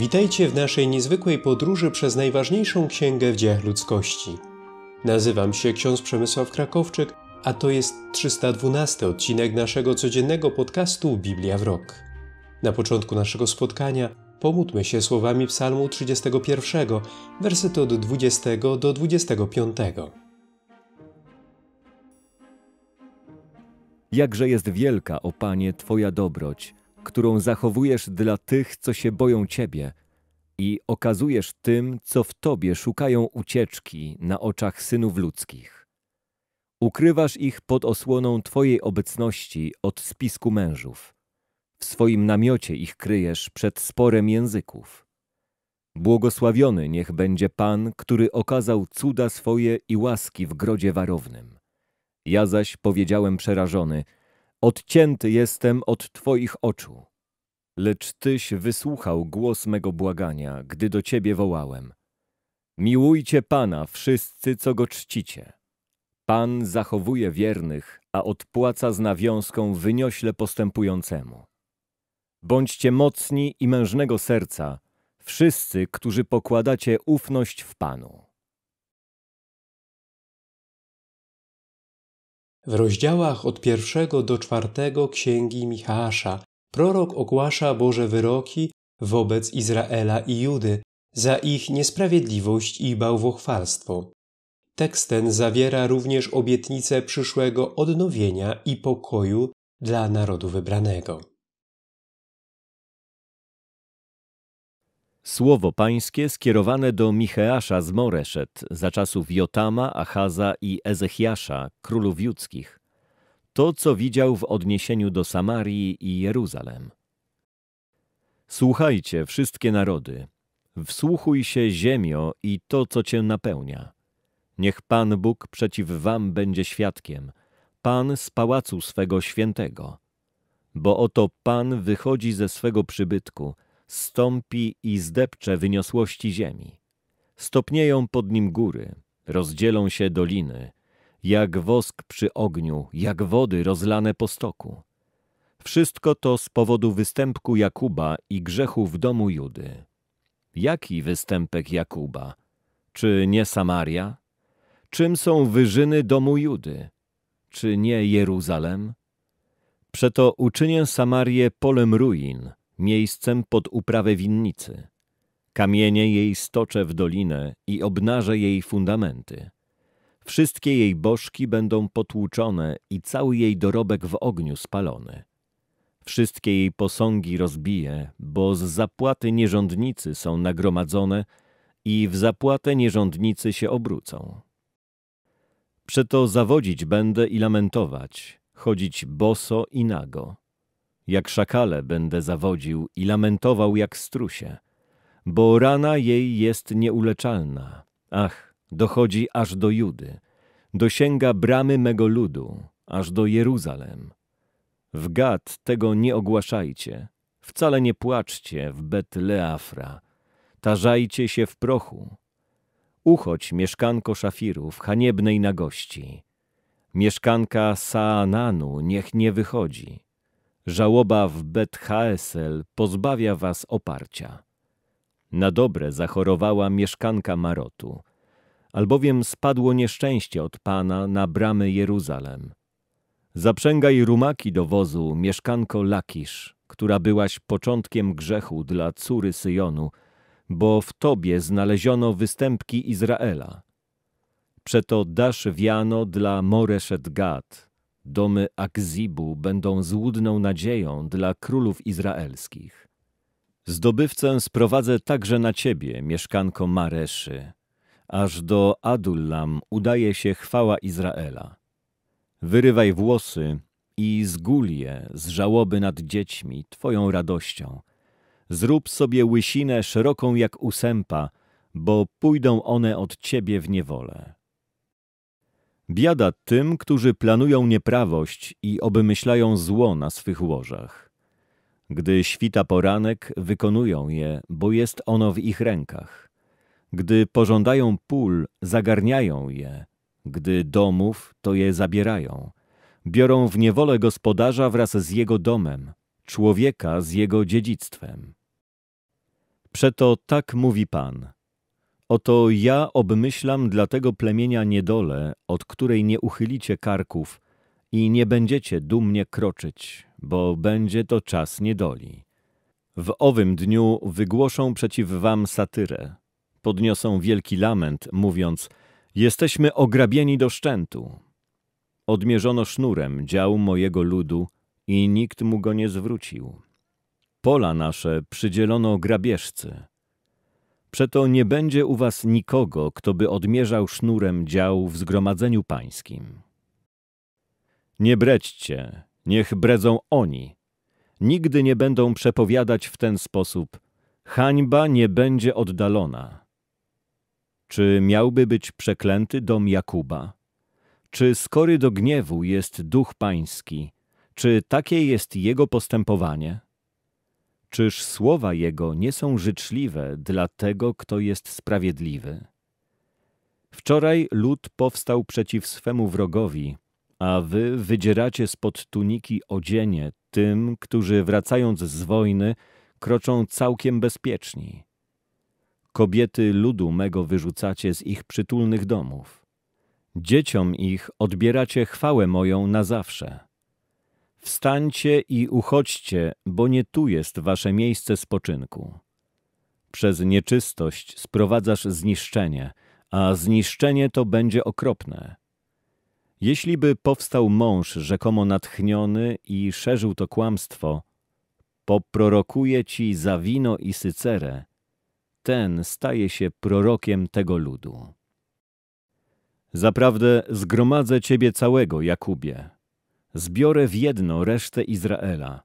Witajcie w naszej niezwykłej podróży przez najważniejszą księgę w dziejach ludzkości. Nazywam się ksiądz Przemysław Krakowczyk, a to jest 312 odcinek naszego codziennego podcastu Biblia w Rok. Na początku naszego spotkania pomódlmy się słowami Psalmu 31, wersety od 20 do 25. Jakże jest wielka, o Panie, Twoja dobroć, którą zachowujesz dla tych, co się boją Ciebie i okazujesz tym, co w Tobie szukają ucieczki na oczach synów ludzkich. Ukrywasz ich pod osłoną Twojej obecności od spisku mężów. W swoim namiocie ich kryjesz przed sporem języków. Błogosławiony niech będzie Pan, który okazał cuda swoje i łaski w grodzie warownym. Ja zaś powiedziałem przerażony – Odcięty jestem od Twoich oczu. Lecz Tyś wysłuchał głos mego błagania, gdy do Ciebie wołałem. Miłujcie Pana wszyscy, co Go czcicie. Pan zachowuje wiernych, a odpłaca z nawiązką wyniośle postępującemu. Bądźcie mocni i mężnego serca, wszyscy, którzy pokładacie ufność w Panu. W rozdziałach od pierwszego do czwartego księgi Michała prorok ogłasza Boże wyroki wobec Izraela i Judy za ich niesprawiedliwość i bałwochwalstwo. Tekst ten zawiera również obietnicę przyszłego odnowienia i pokoju dla narodu wybranego. Słowo Pańskie skierowane do Micheasza z Moreszet za czasów Jotama, Achaza i Ezechiasza, królów judzkich. To, co widział w odniesieniu do Samarii i Jeruzalem. Słuchajcie, wszystkie narody, wsłuchuj się ziemio i to, co cię napełnia. Niech Pan Bóg przeciw wam będzie świadkiem, Pan z pałacu swego świętego. Bo oto Pan wychodzi ze swego przybytku – stąpi i zdepcze wyniosłości ziemi. Stopnieją pod nim góry, rozdzielą się doliny, jak wosk przy ogniu, jak wody rozlane po stoku. Wszystko to z powodu występku Jakuba i grzechu w domu Judy. Jaki występek Jakuba? Czy nie Samaria? Czym są wyżyny domu Judy? Czy nie Jeruzalem? Przeto uczynię Samarię polem ruin – miejscem pod uprawę winnicy. Kamienie jej stoczę w dolinę i obnażę jej fundamenty. Wszystkie jej bożki będą potłuczone i cały jej dorobek w ogniu spalony. Wszystkie jej posągi rozbije, bo z zapłaty nierządnicy są nagromadzone i w zapłatę nierządnicy się obrócą. Przeto zawodzić będę i lamentować, chodzić boso i nago jak szakale będę zawodził i lamentował jak strusie, bo rana jej jest nieuleczalna. Ach, dochodzi aż do Judy, dosięga bramy mego ludu, aż do Jeruzalem. W Gad tego nie ogłaszajcie, wcale nie płaczcie w Leafra, tarzajcie się w prochu. Uchodź, mieszkanko Szafirów, haniebnej nagości. Mieszkanka Saananu niech nie wychodzi. Żałoba w Bet-Haesel pozbawia was oparcia. Na dobre zachorowała mieszkanka Marotu, albowiem spadło nieszczęście od Pana na bramy Jeruzalem. Zaprzęgaj rumaki do wozu, mieszkanko Lakisz, która byłaś początkiem grzechu dla córy Syjonu, bo w Tobie znaleziono występki Izraela. Przeto dasz wiano dla Moreszet Gad, Domy Akzibu będą złudną nadzieją dla królów izraelskich. Zdobywcę sprowadzę także na ciebie, mieszkanko Mareszy. Aż do Adullam udaje się chwała Izraela. Wyrywaj włosy i zgul je z żałoby nad dziećmi, twoją radością. Zrób sobie łysinę szeroką jak usępa, bo pójdą one od ciebie w niewolę. Biada tym, którzy planują nieprawość i obmyślają zło na swych łożach. Gdy świta poranek, wykonują je, bo jest ono w ich rękach. Gdy pożądają pól, zagarniają je. Gdy domów, to je zabierają. Biorą w niewolę gospodarza wraz z jego domem, człowieka z jego dziedzictwem. Przeto tak mówi Pan – Oto ja obmyślam dla tego plemienia niedolę, od której nie uchylicie karków i nie będziecie dumnie kroczyć, bo będzie to czas niedoli. W owym dniu wygłoszą przeciw wam satyrę. Podniosą wielki lament, mówiąc Jesteśmy ograbieni do szczętu. Odmierzono sznurem dział mojego ludu i nikt mu go nie zwrócił. Pola nasze przydzielono grabieżcy – Przeto nie będzie u was nikogo, kto by odmierzał sznurem dział w zgromadzeniu pańskim. Nie brećcie, niech bredzą oni. Nigdy nie będą przepowiadać w ten sposób, hańba nie będzie oddalona. Czy miałby być przeklęty dom Jakuba? Czy skory do gniewu jest duch pański? Czy takie jest jego postępowanie? Czyż słowa Jego nie są życzliwe dla tego, kto jest sprawiedliwy? Wczoraj lud powstał przeciw swemu wrogowi, a wy wydzieracie spod tuniki odzienie tym, którzy wracając z wojny kroczą całkiem bezpieczni. Kobiety ludu mego wyrzucacie z ich przytulnych domów. Dzieciom ich odbieracie chwałę moją na zawsze. Powstańcie i uchodźcie, bo nie tu jest wasze miejsce spoczynku. Przez nieczystość sprowadzasz zniszczenie, a zniszczenie to będzie okropne. Jeśli by powstał mąż rzekomo natchniony i szerzył to kłamstwo, poprorokuje ci za wino i sycerę, ten staje się prorokiem tego ludu. Zaprawdę zgromadzę ciebie całego, Jakubie, Zbiorę w jedno resztę Izraela.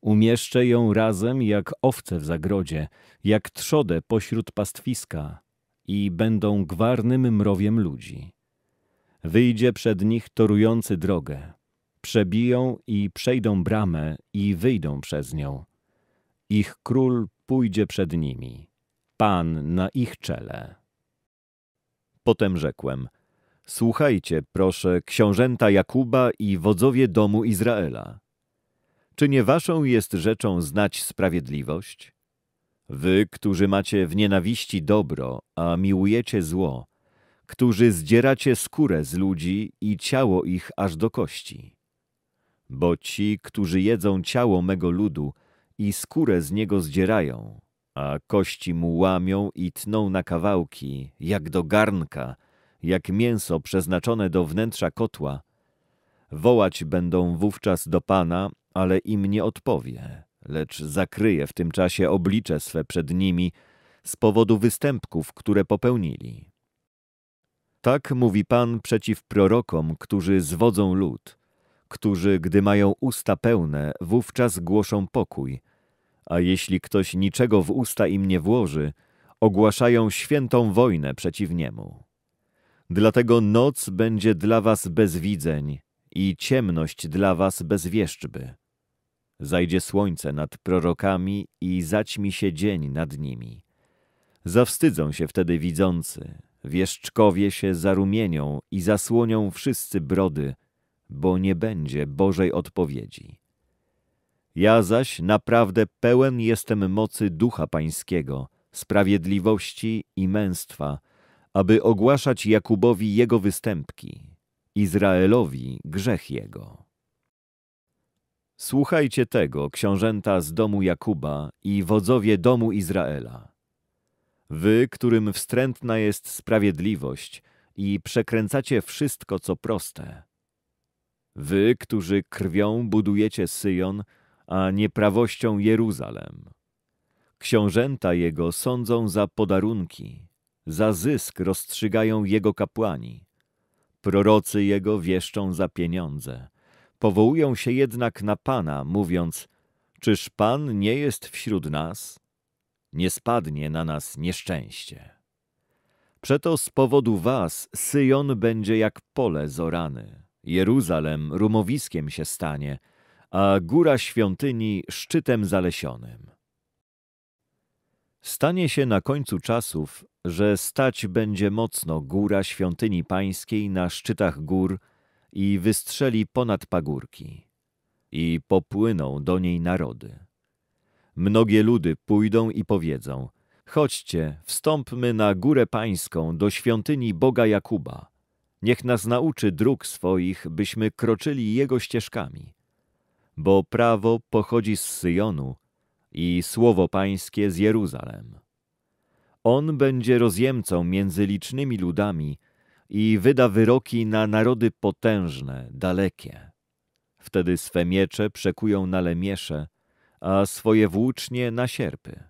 Umieszczę ją razem jak owce w zagrodzie, jak trzodę pośród pastwiska i będą gwarnym mrowiem ludzi. Wyjdzie przed nich torujący drogę. Przebiją i przejdą bramę i wyjdą przez nią. Ich król pójdzie przed nimi. Pan na ich czele. Potem rzekłem – Słuchajcie, proszę, książęta Jakuba i wodzowie domu Izraela. Czy nie waszą jest rzeczą znać sprawiedliwość? Wy, którzy macie w nienawiści dobro, a miłujecie zło, którzy zdzieracie skórę z ludzi i ciało ich aż do kości. Bo ci, którzy jedzą ciało mego ludu i skórę z niego zdzierają, a kości mu łamią i tną na kawałki, jak do garnka – jak mięso przeznaczone do wnętrza kotła. Wołać będą wówczas do Pana, ale im nie odpowie, lecz zakryje w tym czasie oblicze swe przed nimi z powodu występków, które popełnili. Tak mówi Pan przeciw prorokom, którzy zwodzą lud, którzy, gdy mają usta pełne, wówczas głoszą pokój, a jeśli ktoś niczego w usta im nie włoży, ogłaszają świętą wojnę przeciw niemu. Dlatego noc będzie dla was bez widzeń i ciemność dla was bez wieszczby. Zajdzie słońce nad prorokami i zaćmi się dzień nad nimi. Zawstydzą się wtedy widzący, wieszczkowie się zarumienią i zasłonią wszyscy brody, bo nie będzie Bożej odpowiedzi. Ja zaś naprawdę pełen jestem mocy Ducha Pańskiego, sprawiedliwości i męstwa, aby ogłaszać Jakubowi jego występki, Izraelowi grzech jego. Słuchajcie tego, książęta z domu Jakuba i wodzowie domu Izraela. Wy, którym wstrętna jest sprawiedliwość i przekręcacie wszystko, co proste. Wy, którzy krwią budujecie Syjon, a nieprawością Jeruzalem. Książęta jego sądzą za podarunki, za zysk rozstrzygają jego kapłani. Prorocy jego wieszczą za pieniądze. Powołują się jednak na Pana, mówiąc, czyż Pan nie jest wśród nas? Nie spadnie na nas nieszczęście. Przeto z powodu was Syjon będzie jak pole zorany. Jeruzalem rumowiskiem się stanie, a góra świątyni szczytem zalesionym. Stanie się na końcu czasów, że stać będzie mocno góra świątyni pańskiej na szczytach gór i wystrzeli ponad pagórki. I popłyną do niej narody. Mnogie ludy pójdą i powiedzą, chodźcie, wstąpmy na górę pańską do świątyni Boga Jakuba. Niech nas nauczy dróg swoich, byśmy kroczyli Jego ścieżkami. Bo prawo pochodzi z Syjonu, i słowo Pańskie z Jeruzalem. On będzie rozjemcą między licznymi ludami i wyda wyroki na narody potężne, dalekie. Wtedy swe miecze przekują na lemiesze, a swoje włócznie na sierpy.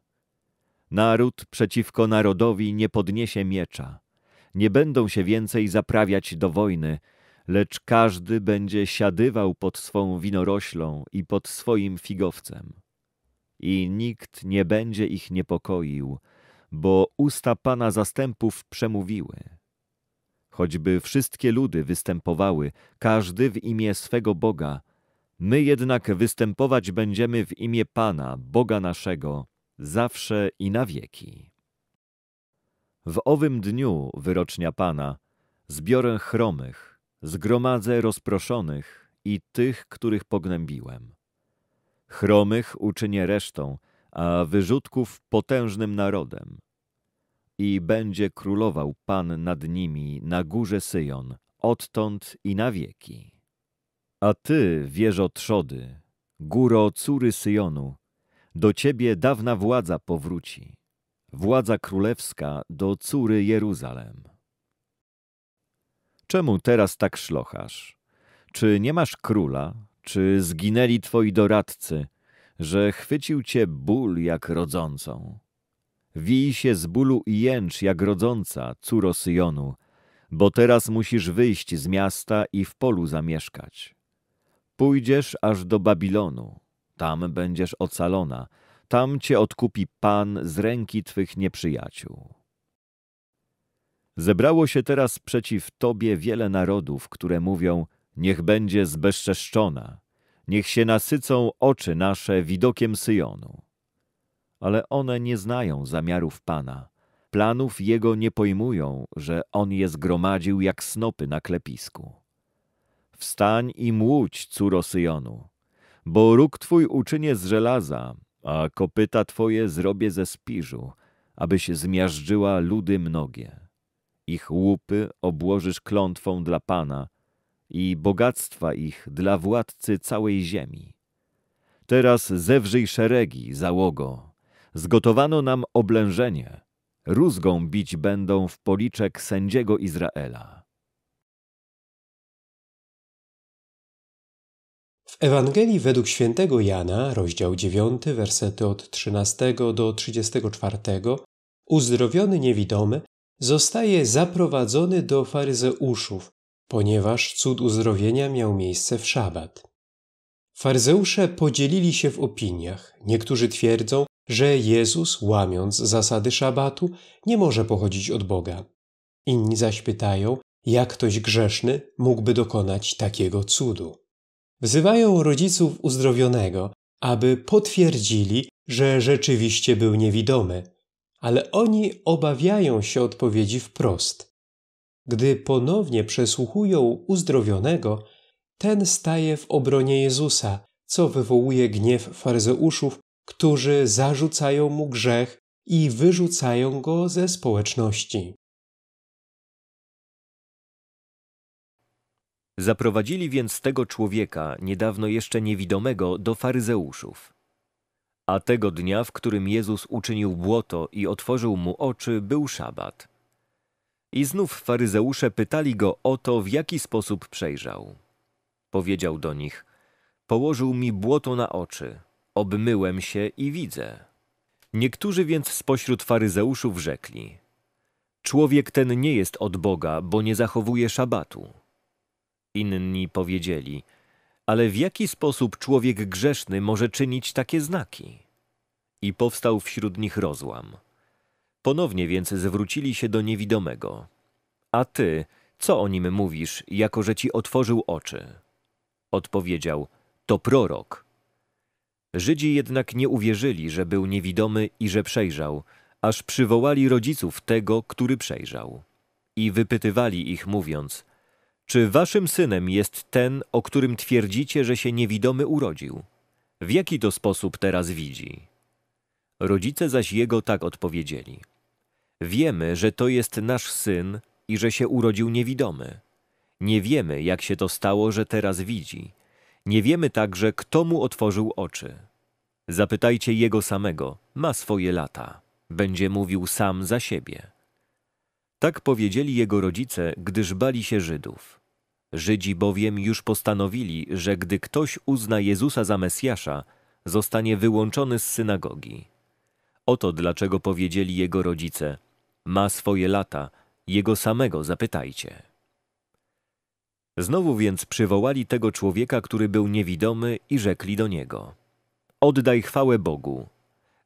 Naród przeciwko narodowi nie podniesie miecza. Nie będą się więcej zaprawiać do wojny, lecz każdy będzie siadywał pod swą winoroślą i pod swoim figowcem i nikt nie będzie ich niepokoił, bo usta Pana zastępów przemówiły. Choćby wszystkie ludy występowały, każdy w imię swego Boga, my jednak występować będziemy w imię Pana, Boga naszego, zawsze i na wieki. W owym dniu wyrocznia Pana zbiorę chromych, zgromadzę rozproszonych i tych, których pognębiłem. Chromych uczynię resztą, a wyrzutków potężnym narodem. I będzie królował Pan nad nimi na górze Syjon, odtąd i na wieki. A ty, wieżo trzody, góro córy Syjonu, do ciebie dawna władza powróci, władza królewska do córy Jeruzalem. Czemu teraz tak szlochasz? Czy nie masz króla, czy zginęli twoi doradcy, że chwycił cię ból jak rodzącą. Wij się z bólu i jęcz jak rodząca, córo Syjonu, bo teraz musisz wyjść z miasta i w polu zamieszkać. Pójdziesz aż do Babilonu, tam będziesz ocalona, tam cię odkupi Pan z ręki twych nieprzyjaciół. Zebrało się teraz przeciw tobie wiele narodów, które mówią – niech będzie zbezczeszczona, niech się nasycą oczy nasze widokiem Syjonu. Ale one nie znają zamiarów Pana, planów Jego nie pojmują, że On je zgromadził jak snopy na klepisku. Wstań i młódź, córo Syjonu, bo róg Twój uczynię z żelaza, a kopyta Twoje zrobię ze spiżu, abyś zmiażdżyła ludy mnogie. Ich łupy obłożysz klątwą dla Pana, i bogactwa ich dla władcy całej ziemi. Teraz zewrzyj szeregi, załogo. Zgotowano nam oblężenie. Rózgą bić będą w policzek sędziego Izraela. W Ewangelii według świętego Jana, rozdział 9, wersety od 13 do 34, uzdrowiony niewidomy zostaje zaprowadzony do faryzeuszów, ponieważ cud uzdrowienia miał miejsce w szabat. Faryzeusze podzielili się w opiniach. Niektórzy twierdzą, że Jezus, łamiąc zasady szabatu, nie może pochodzić od Boga. Inni zaś pytają, jak ktoś grzeszny mógłby dokonać takiego cudu. Wzywają rodziców uzdrowionego, aby potwierdzili, że rzeczywiście był niewidomy, ale oni obawiają się odpowiedzi wprost. Gdy ponownie przesłuchują uzdrowionego, ten staje w obronie Jezusa, co wywołuje gniew faryzeuszów, którzy zarzucają mu grzech i wyrzucają go ze społeczności. Zaprowadzili więc tego człowieka, niedawno jeszcze niewidomego, do faryzeuszów. A tego dnia, w którym Jezus uczynił błoto i otworzył mu oczy, był szabat. I znów faryzeusze pytali go o to, w jaki sposób przejrzał. Powiedział do nich: Położył mi błoto na oczy, obmyłem się i widzę. Niektórzy więc spośród faryzeuszów rzekli: Człowiek ten nie jest od Boga, bo nie zachowuje szabatu. Inni powiedzieli: Ale w jaki sposób człowiek grzeszny może czynić takie znaki? I powstał wśród nich rozłam. Ponownie więc zwrócili się do niewidomego. A ty, co o nim mówisz, jako że ci otworzył oczy? Odpowiedział, to prorok. Żydzi jednak nie uwierzyli, że był niewidomy i że przejrzał, aż przywołali rodziców tego, który przejrzał. I wypytywali ich, mówiąc, czy waszym synem jest ten, o którym twierdzicie, że się niewidomy urodził? W jaki to sposób teraz widzi? Rodzice zaś jego tak odpowiedzieli – Wiemy, że to jest nasz syn i że się urodził niewidomy. Nie wiemy, jak się to stało, że teraz widzi. Nie wiemy także, kto mu otworzył oczy. Zapytajcie jego samego, ma swoje lata, będzie mówił sam za siebie. Tak powiedzieli jego rodzice, gdyż bali się Żydów. Żydzi bowiem już postanowili, że gdy ktoś uzna Jezusa za Mesjasza, zostanie wyłączony z synagogi. Oto dlaczego powiedzieli jego rodzice – ma swoje lata, jego samego zapytajcie. Znowu więc przywołali tego człowieka, który był niewidomy i rzekli do niego. Oddaj chwałę Bogu.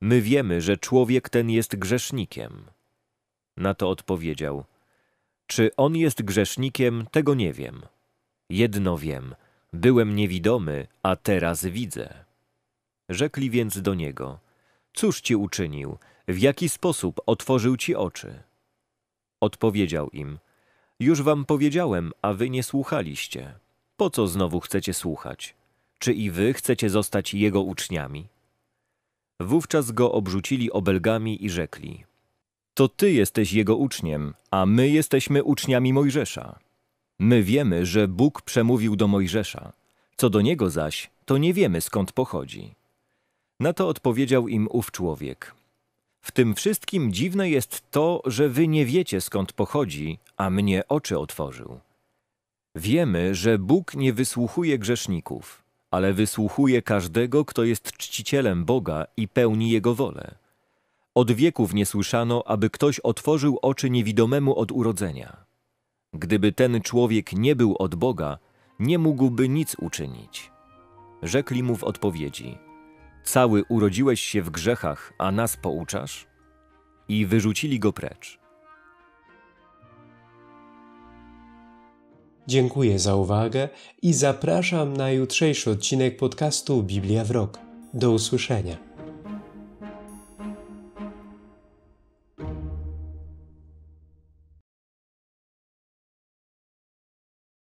My wiemy, że człowiek ten jest grzesznikiem. Na to odpowiedział. Czy on jest grzesznikiem, tego nie wiem. Jedno wiem, byłem niewidomy, a teraz widzę. Rzekli więc do niego: Cóż ci uczynił? w jaki sposób otworzył ci oczy? Odpowiedział im, już wam powiedziałem, a wy nie słuchaliście. Po co znowu chcecie słuchać? Czy i wy chcecie zostać jego uczniami? Wówczas go obrzucili obelgami i rzekli: To ty jesteś jego uczniem, a my jesteśmy uczniami Mojżesza. My wiemy, że Bóg przemówił do Mojżesza. Co do niego zaś, to nie wiemy skąd pochodzi. Na to odpowiedział im ów człowiek: w tym wszystkim dziwne jest to, że wy nie wiecie skąd pochodzi, a mnie oczy otworzył. Wiemy, że Bóg nie wysłuchuje grzeszników, ale wysłuchuje każdego, kto jest czcicielem Boga i pełni Jego wolę. Od wieków nie słyszano, aby ktoś otworzył oczy niewidomemu od urodzenia. Gdyby ten człowiek nie był od Boga, nie mógłby nic uczynić. Rzekli mu w odpowiedzi – Cały urodziłeś się w grzechach, a nas pouczasz? I wyrzucili go precz. Dziękuję za uwagę i zapraszam na jutrzejszy odcinek podcastu Biblia w Rok. Do usłyszenia.